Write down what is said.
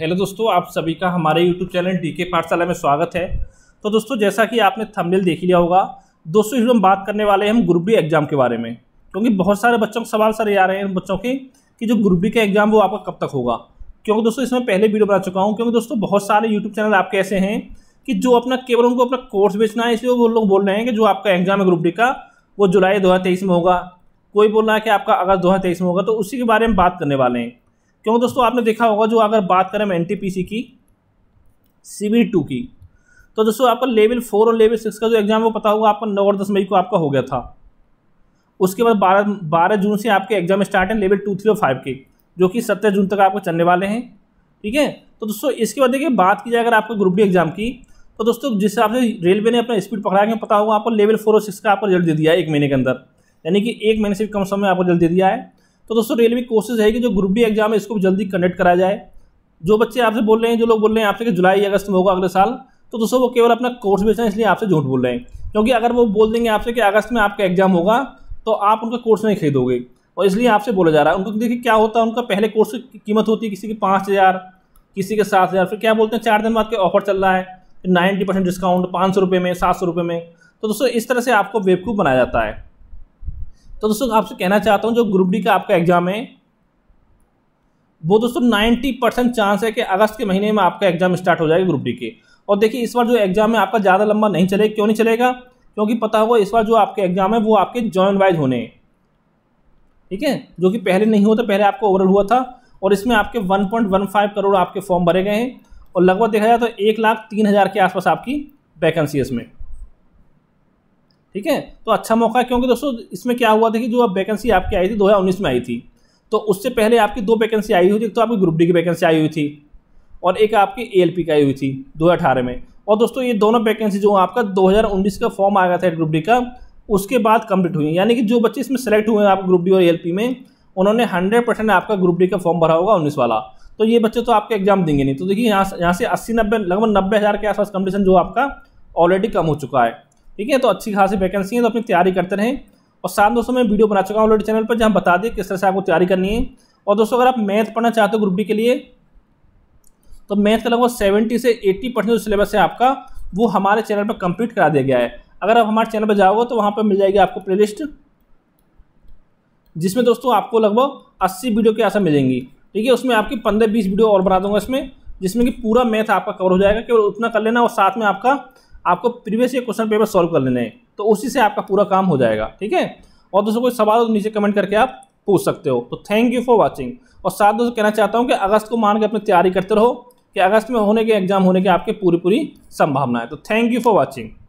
hello दोस्तों आप सभी का हमारे यूट्यूब चैनल डी के पाठशाला में स्वागत है तो दोस्तों जैसा कि आपने थंबनेल देख लिया होगा दोस्तों इसमें हम बात करने वाले हैं हम ग्रुप डी एग्ज़ाम के बारे में क्योंकि बहुत सारे बच्चों के सवाल सारे आ रहे हैं बच्चों के कि जो ग्रुप बी का एग्ज़ाम वो आपका कब तक होगा क्योंकि दोस्तों इसमें पहले वीडियो बना चुका हूँ क्योंकि दोस्तों बहुत सारे यूट्यूब चैनल आपके ऐसे हैं कि जो अपना केवल उनको अपना कोर्स बेचना है इसलिए वो लोग बोल रहे हैं कि जो आपका एग्ज़ाम है ग्रुप डी का वो जुलाई दो में होगा कोई बोल रहा है कि आपका अगस्त दो में होगा तो उसी के बारे में बात करने वाले हैं क्योंकि दोस्तों आपने देखा होगा जो अगर बात करें हम एन की सी टू की तो दोस्तों आपका लेवल फोर और लेवल सिक्स का जो एग्ज़ाम वो पता होगा आपका नौ और दस मई को आपका हो गया था उसके बाद बारह बारह जून से आपके एग्ज़ाम स्टार्ट हैं लेवल टू थ्री और फाइव के जो कि सत्रह जून तक आपको चलने वाले हैं ठीक है तो दोस्तों इसके बाद देखिए बात की जाए अगर आपके ग्रुप डी एग्ज़ाम की तो दोस्तों जिस हिसाब से रेलवे ने अपना स्पीड पकड़ा के पता होगा आपको लेवल फोर और सिक्स का आपको रिजल्ट दे दिया है एक महीने के अंदर यानी कि एक महीने से कम समय आपको रिजल्ट दे दिया है तो दोस्तों रेलवे कोशिश कि जो ग्रुप बी एग्जाम है इसको जल्दी कंडक्ट कराया जाए जो बच्चे आपसे बोल रहे हैं जो लोग बोल रहे हैं आपसे कि जुलाई अगस्त में होगा अगले साल तो दोस्तों वो केवल अपना कोर्स बेचना है इसलिए आपसे झूठ बोल रहे हैं क्योंकि अगर वो बोल देंगे आपसे कि अगस्त में आपका एग्जाम होगा तो आप उनका कोर्स नहीं खरीदोगे और इसलिए आपसे बोला जा रहा है उनको देखिए क्या होता है उनका पहले कोर्स की कीमत होती है किसी की पाँच हज़ार किसी के सात हज़ार फिर क्या बोलते हैं चार दिन बाद के ऑफर चल रहा है नाइन्टी परसेंट डिस्काउंट पाँच सौ रुपये में सात सौ रुपये में तो दोस्तों इस तरह से आपको बेवकूफ़ बनाया जाता है तो दोस्तों आपसे कहना चाहता हूँ जो ग्रुप डी का आपका एग्जाम है वो दोस्तों नाइन्टी परसेंट चांस है कि अगस्त के महीने में आपका एग्जाम स्टार्ट हो जाएगा ग्रुप डी के और देखिए इस बार जो एग्जाम है आपका ज़्यादा लंबा नहीं चलेगा क्यों नहीं चलेगा क्योंकि पता होगा इस बार जो आपके एग्जाम है वो आपके जॉइन वाइज होने ठीक है जो कि पहले नहीं हुआ था पहले आपको ओवरऑल हुआ था और इसमें आपके 1.15 करोड़ आपके फॉर्म भरे गए हैं और लगभग देखा जाए तो एक लाख तीन हज़ार के आसपास आपकी वैकेंसी इसमें ठीक है तो अच्छा मौका है क्योंकि दोस्तों इसमें क्या हुआ था कि जो अब वैकेंसी आपकी आई थी दो में आई थी तो उससे पहले आपकी दो वैकेंसी आई हुई थी तो आपकी ग्रुप डी की वैकेंसी आई हुई थी और एक आपकी ए की आई हुई थी दो में और दोस्तों ये दोनों वैकेंसी जो आपका दो का फॉर्म आ गया था ग्रुप डी का उसके बाद कंप्लीट हुई यानी कि जो बच्चे इसमें सेलेक्ट हुए हैं आप ग्रुप डी और एल में उन्होंने हंड्रेड परसेंट आपका ग्रुप डी का फॉर्म भरा होगा उन्नीस वाला तो ये बच्चे तो आपके एग्जाम देंगे नहीं तो देखिए यहाँ यहाँ से अस्सी नब्बे लगभग नब्बे हज़ार के आसपास कंपटीशन जो आपका ऑलरेडी कम हो चुका है ठीक है तो अच्छी खासी वैकेंसी है तो अपनी तैयारी करते रहें और साथ दोस्तों मैं वीडियो बना चुका हूँ ऑलरेडी चैनल पर जहाँ बता दें किस तरह से आपको तैयारी करनी है और दोस्तों अगर आप मैथ पढ़ना चाहते हो ग्रुप डी के लिए तो मैथ का लगभग सेवेंटी से एट्टी परसेंट जो सिलेबस है आपका वो हमारे चैनल पर कंप्लीट करा दिया गया है अगर आप हमारे चैनल पर जाओगे तो वहाँ पर मिल जाएगी आपको प्ले जिसमें दोस्तों आपको लगभग अस्सी वीडियो के आसा मिलेंगी ठीक है उसमें आपकी पंद्रह बीस वीडियो और बना दूंगा इसमें जिसमें कि पूरा मैथ आपका कवर हो जाएगा केवल उतना कर लेना और साथ में आपका आपको प्रीवियस ये क्वेश्चन पेपर सॉल्व कर लेने हैं तो उसी से आपका पूरा काम हो जाएगा ठीक है और दोस्तों कोई सवाल हो तो नीचे कमेंट करके आप पूछ सकते हो तो थैंक यू फॉर वॉचिंग और साथ दोस्तों कहना चाहता हूँ कि अगस्त को मान के अपनी तैयारी करते रहो कि अगस्त में होने के एग्जाम होने के आपके पूरी पूरी संभावना है तो थैंक यू फॉर वॉचिंग